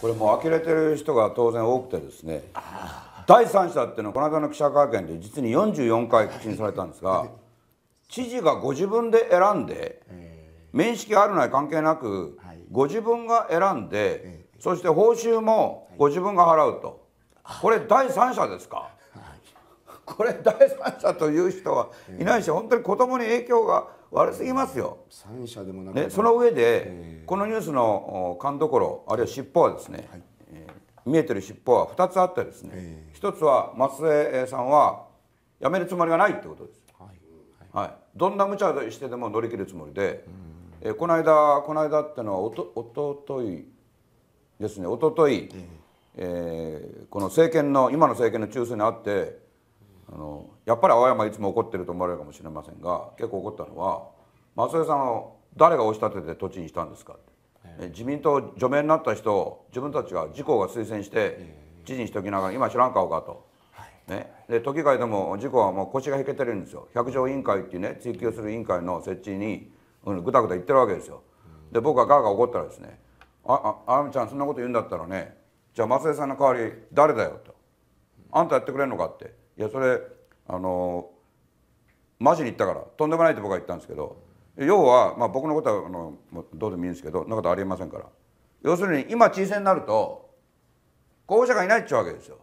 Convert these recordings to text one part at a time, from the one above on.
これもう呆れてる人が当然多くてですね第三者っていうのはこの間の記者会見で実に44回口にされたんですが知事がご自分で選んで面識あるない関係なくご自分が選んでそして報酬もご自分が払うとこれ第三者ですかこれ第三者という人はいないし本当に子供に影響が悪すぎますよ3社でもなく、その上でこのニュースの勘どころあるいは尻尾はですね、はいえー、見えてる尻尾は2つあってですね1つは松江さんは辞めるつもりがないってことです、はいはい、はい、どんな無茶してでも乗り切るつもりで、えー、この間この間ってのはおとおとといですねおととい、えー、この政権の今の政権の中枢にあってあのやっぱり青山いつも怒ってると思われるかもしれませんが結構怒ったのは松江さんを誰が押し立てて土地にしたんですかって、えー、自民党除名になった人を自分たちが自公が推薦して知事にしておきながら今知らん顔かと。ね、で都議会でも自公はもう腰が引けてるんですよ百条委員会っていうね追及する委員会の設置にぐたぐた言ってるわけですよで僕がガーガー怒ったらですね「あああみちゃんそんなこと言うんだったらねじゃあ松江さんの代わり誰だよ」とあんたやってくれんのかっていやそれあのマジに言ったからとんでもないって僕は言ったんですけど要は、まあ、僕のことはあのどうでもいいんですけどそんなことありえませんから要するに今知事選になると候補者がいないっちゅうわけですよ。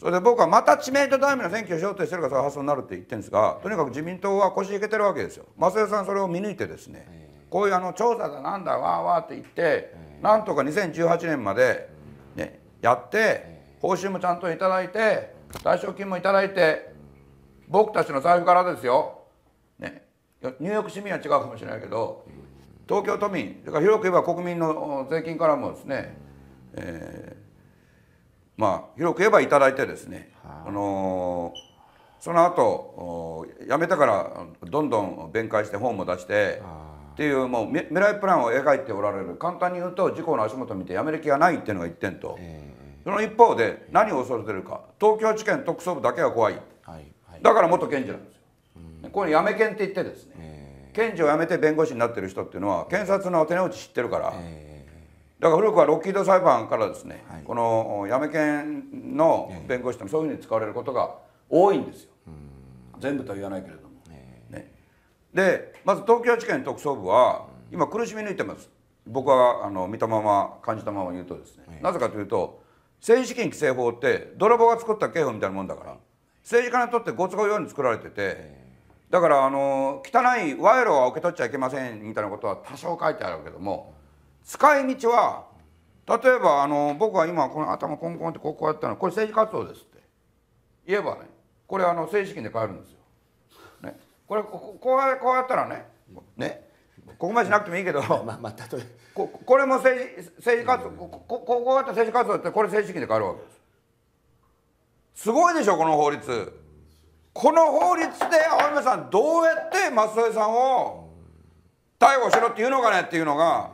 それで僕はまた知名度大イムの選挙をしようとしてるからそういう発想になるって言ってるんですがとにかく自民党は腰いけてるわけですよ。増田さんそれを見抜いてですねこういうあの調査だなんだわーわーって言ってなんとか2018年まで、ね、やって。報酬もちゃんと頂いて退職金も頂いて僕たちの財布からですよ、ね、ニューヨーク市民は違うかもしれないけど東京都民から広く言えば国民の税金からもですね、えー、まあ広く言えば頂いてですね、はあ、あのーその後辞めたからどんどん弁解して本も出してっていうもう未来プランを描いておられる簡単に言うと事故の足元見てやめる気がないっていうのが1点と、えその一方で何を恐れてるか東京地検特捜部だけは怖い、はいはい、だから元検事なんですよ、うん、これやめ検って言ってですね、えー、検事を辞めて弁護士になってる人っていうのは検察の手の内知ってるから、えー、だから古くはロッキード裁判からですね、はい、このやめ検の弁護士ってそういうふうに使われることが多いんですよ、うん、全部とは言わないけれども、ね、でまず東京地検特捜部は今苦しみ抜いてます僕はあの見たまま感じたまま言うとですね、なぜかというと政治資金規正法って泥棒が作った刑法みたいなもんだから政治家にとってご都合ように作られててだからあの汚い賄賂は受け取っちゃいけませんみたいなことは多少書いてあるけども使い道は例えばあの僕は今この頭コンコンってこうやったのこれ政治活動ですって言えばねこれあの政治資金で買えるんですよ。ね、これこうこうやったらねこまでしなくてもいいけど、まあまあ、例えここれも政治政治活動、ここここがあった政治活動ってこれ政治資金で変わるわけですすごいでしょこの法律この法律で青山さんどうやって舛添さんを逮捕しろっていうのかねっていうのが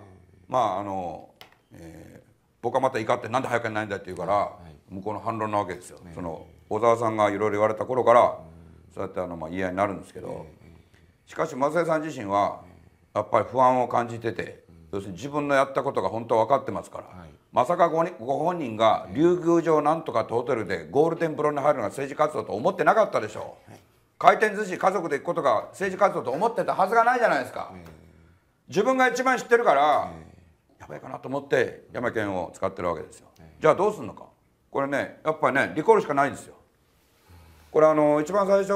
まああの、えー、僕はまた怒ってなんで早くないんだって言うから、向こうの反論なわけですよ、その小沢さんがいろいろ言われた頃から、そうやってあの、まあ、言い合いになるんですけど、しかし舛添さん自身は、やっぱり不安を感じてて、要するに自分のやったことが本当分かってますから、はい、まさかごご本人が竜宮城なんとかとホテルでゴールデン風呂に入るのが政治活動と思ってなかったでしょう、はい、回転寿司家族で行くことが政治活動と思ってたはずがないじゃないですか、自分が一番知ってるから、やばいかなと思って山県を使ってるわけですよ、じゃあどうすんのかこれねやっぱりねリコールしかないんですよこれあの一番最初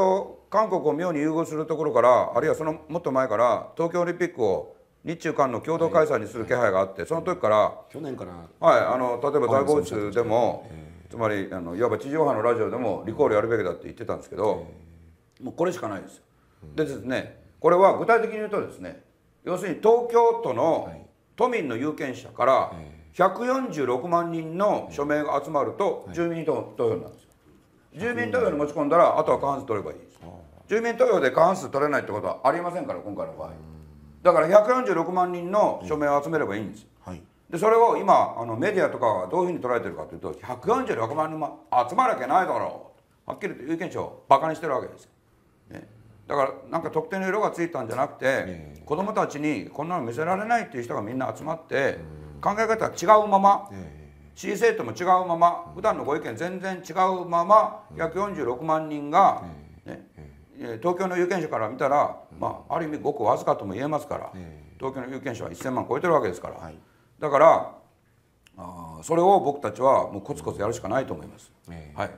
韓国を妙に融合するところからあるいはそのもっと前から東京オリンピックを日中韓の共同開催にする気配があって、その時から去年からはいあの例えば大防止でも、つまりあのいわば地上波のラジオでもリコールやるべきだって言ってたんですけど、もうこれしかないですよ。でですねこれは具体的に言うとですね要するに東京都の都民の有権者から146万人の署名が集まると住民投票なんです住民投票に持ち込んだらあとは過半数取ればいい住民投票で過半数取れないってことはありませんから今回の場合だから146万人の署名を集めればいいんです、でそれを今あのメディアとかはどういうふうに捉えてるかというと146万人も集まらなきゃないだろうはっきりと有権者をバカにしてるわけです、ね、だからなんか特定の色がついたんじゃなくて子どもたちにこんなの見せられないっていう人がみんな集まって考え方は違うまま市政とも違うまま普段のご意見全然違うまま約46万人が、ね東京の有権者から見たら、まあ、ある意味ごくわずかとも言えますから、東京の有権者は1,000万超えてるわけですから、だからあそれを僕たちはもうコツコツやるしかないと思います。はい